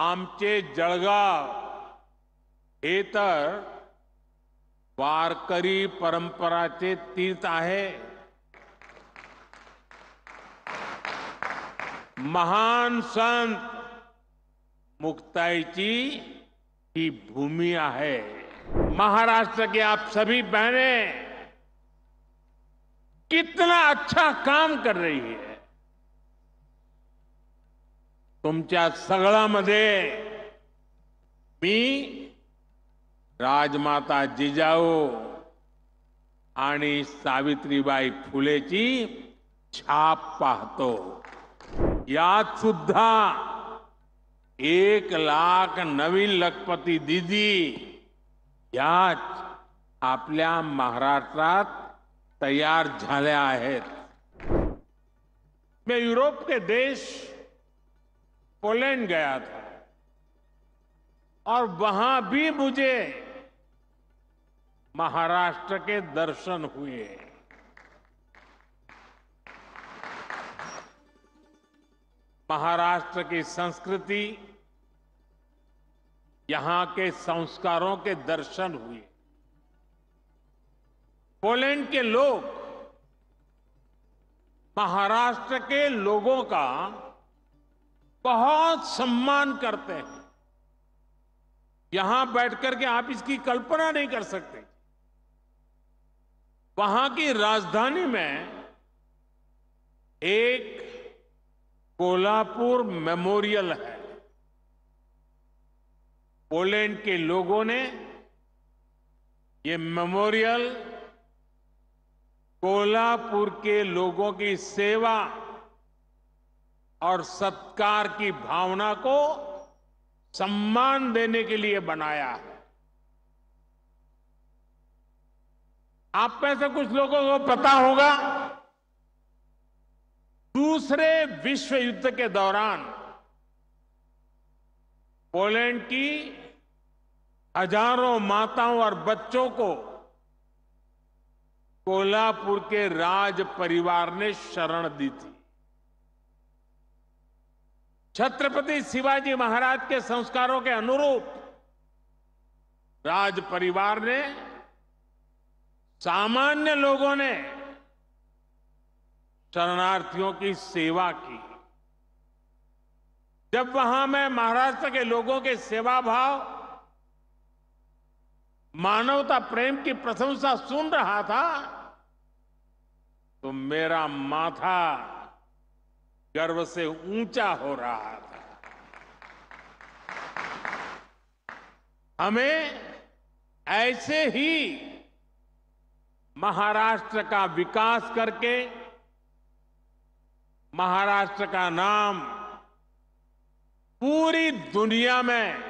आमचे जळगाव हेतर वारकारी परंपरा चे तीर्थ आहे महान संत मुक्ताई की भूमि है महाराष्ट्र के आप सभी बहनें कितना अच्छा काम कर रही है तुमच्या सगळ्यामध्ये मी राजमाता जिजाऊ आणि सावित्रीबाई फुलेची छाप पाहतो यात सुद्धा एक लाख नवीन लखपती दिदी याच आपल्या महाराष्ट्रात तयार झाल्या आहेत मी युरोप के देश पोलैंड गया था और वहां भी मुझे महाराष्ट्र के दर्शन हुए महाराष्ट्र की संस्कृति यहां के संस्कारों के दर्शन हुए पोलैंड के लोग महाराष्ट्र के लोगों का बहुत सम्मान करते हैं यहां बैठकर के आप इसकी कल्पना नहीं कर सकते वहां की राजधानी में एक कोल्हापुर मेमोरियल है पोलैंड के लोगों ने ये मेमोरियल कोलापुर के लोगों की सेवा और सत्कार की भावना को सम्मान देने के लिए बनाया है आप में से कुछ लोगों को पता होगा दूसरे विश्व युद्ध के दौरान पोलैंड की हजारों माताओं और बच्चों को कोल्हापुर के राज परिवार ने शरण दी थी छत्रपति शिवाजी महाराज के संस्कारों के अनुरूप राज परिवार ने सामान्य लोगों ने शरणार्थियों की सेवा की जब वहां मैं महाराष्ट्र के लोगों के सेवा भाव मानवता प्रेम की प्रशंसा सुन रहा था तो मेरा माथा गर्व से ऊंचा हो रहा था हमें ऐसे ही महाराष्ट्र का विकास करके महाराष्ट्र का नाम पूरी दुनिया में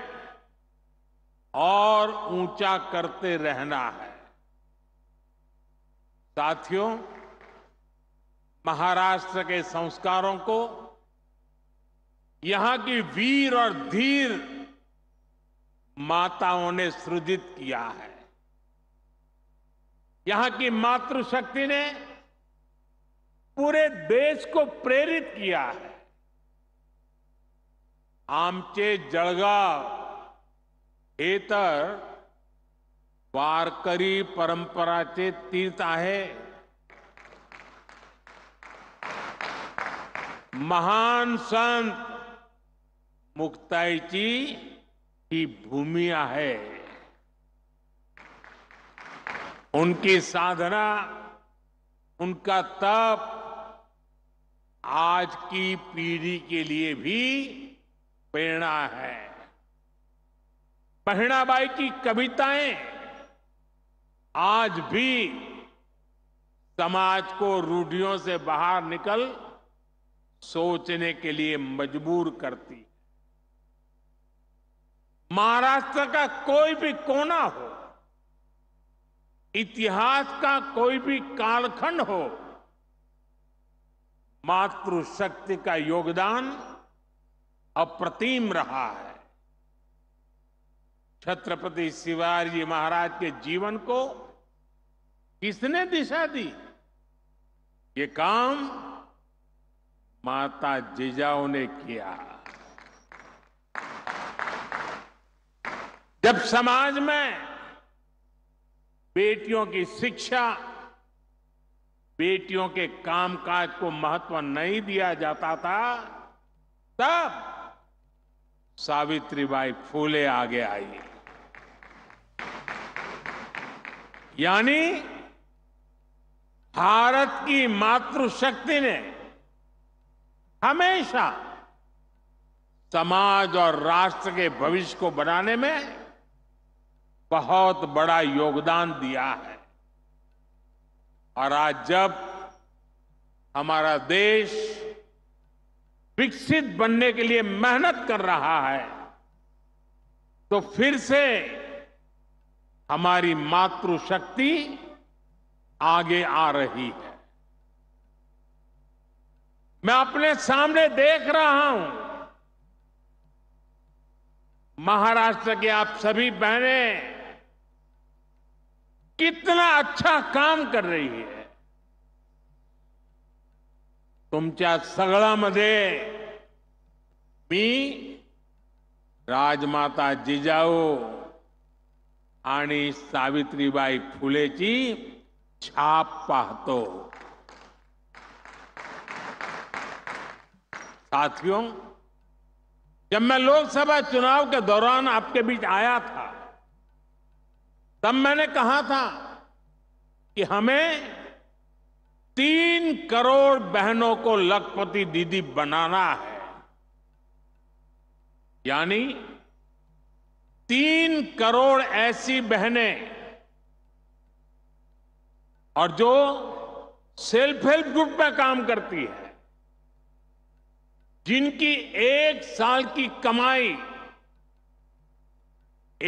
और ऊंचा करते रहना है साथियों महाराष्ट्र के संस्कारों को यहां की वीर और धीर माताओं ने सृजित किया है यहां की मातृशक्ति ने पूरे देश को प्रेरित किया है आमचे जळगाव हे वारकरी परंपरा चे तीर्थ है महान संत मुक्ताई जी की भूमिया है उनकी साधना उनका तप आज की पीढ़ी के लिए भी प्रेरणा है पहनाबाई की कविताएं आज भी समाज को रूढ़ियों से बाहर निकल सोचने के लिए मजबूर करती है महाराष्ट्र का कोई भी कोना हो इतिहास का कोई भी कालखंड हो मातृशक्ति का योगदान अप्रतिम रहा है छत्रपति शिवाजी महाराज के जीवन को किसने दिशा दी ये काम माता जिजाऊ ने किया जब समाज में बेटियों की शिक्षा बेटियों के कामकाज को महत्व नहीं दिया जाता था तब सावित्रीबाई फूले आगे आई यानी भारत की मातृशक्ति ने हमेशा समाज और राष्ट्र के भविष्य को बनाने में बहुत बड़ा योगदान दिया है और आज जब हमारा देश विकसित बनने के लिए मेहनत कर रहा है तो फिर से हमारी मातृशक्ति आगे आ रही है मैं अपने सामने देख रहा हूं महाराष्ट्र के आप सभी बहनें कितना अच्छा काम कर रही है सगड़ा मधे मी राजमाता जिजाऊ आणि सावित्रीबाई फुले की छाप पाहतो साथियों जब मैं लोकसभा चुनाव के दौरान आपके बीच आया था तब मैंने कहा था कि हमें तीन करोड़ बहनों को लखपति दीदी बनाना है यानी तीन करोड़ ऐसी बहनें और जो सेल्फ हेल्प ग्रुप में काम करती है जिनकी एक साल की कमाई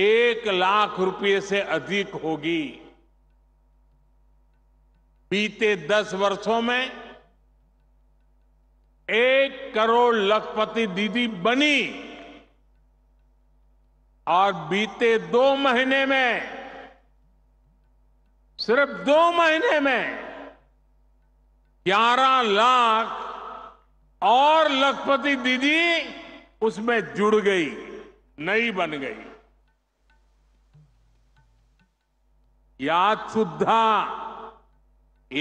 एक लाख रुपए से अधिक होगी बीते दस वर्षों में एक करोड़ लखपति दीदी बनी और बीते दो महीने में सिर्फ दो महीने में ग्यारह लाख और लखपति दीदी उसमें जुड़ गई नई बन गई याद सुद्धा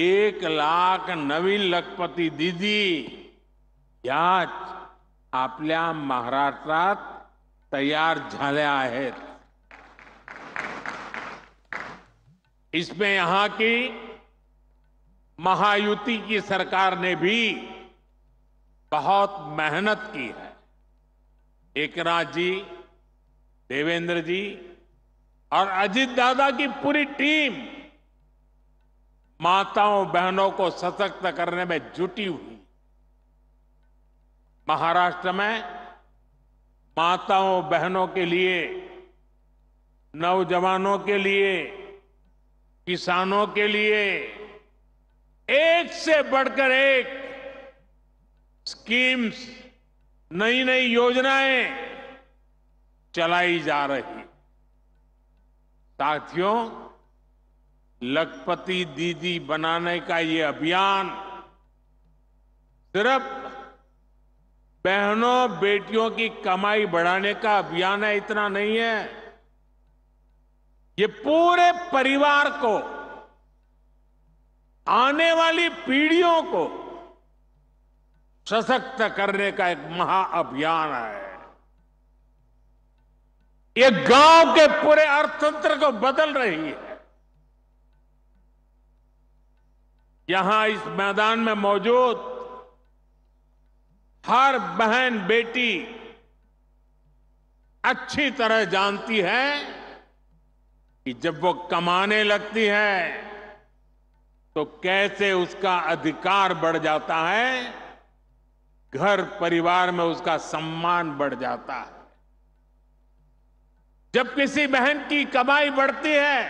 एक लाख नवीन लखपति दीदी याद आप महाराष्ट्र तैयार हैं इसमें यहां की महायुति की सरकार ने भी बहुत मेहनत की है एकनाथ जी देवेंद्र जी और अजीत दादा की पूरी टीम माताओं बहनों को सशक्त करने में जुटी हुई महाराष्ट्र में माताओं बहनों के लिए नौजवानों के लिए किसानों के लिए एक से बढ़कर एक स्कीम्स नई नई योजनाएं चलाई जा रही साथियों लखपति दीदी बनाने का ये अभियान सिर्फ बहनों बेटियों की कमाई बढ़ाने का अभियान है इतना नहीं है ये पूरे परिवार को आने वाली पीढ़ियों को सशक्त करने का एक महाअभियान है ये गांव के पूरे अर्थतंत्र को बदल रही है यहां इस मैदान में मौजूद हर बहन बेटी अच्छी तरह जानती है कि जब वो कमाने लगती है तो कैसे उसका अधिकार बढ़ जाता है घर परिवार में उसका सम्मान बढ़ जाता है जब किसी बहन की कमाई बढ़ती है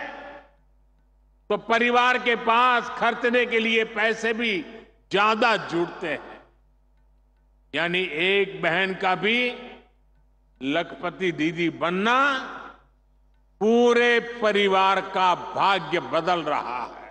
तो परिवार के पास खर्चने के लिए पैसे भी ज्यादा जुड़ते हैं यानी एक बहन का भी लखपति दीदी बनना पूरे परिवार का भाग्य बदल रहा है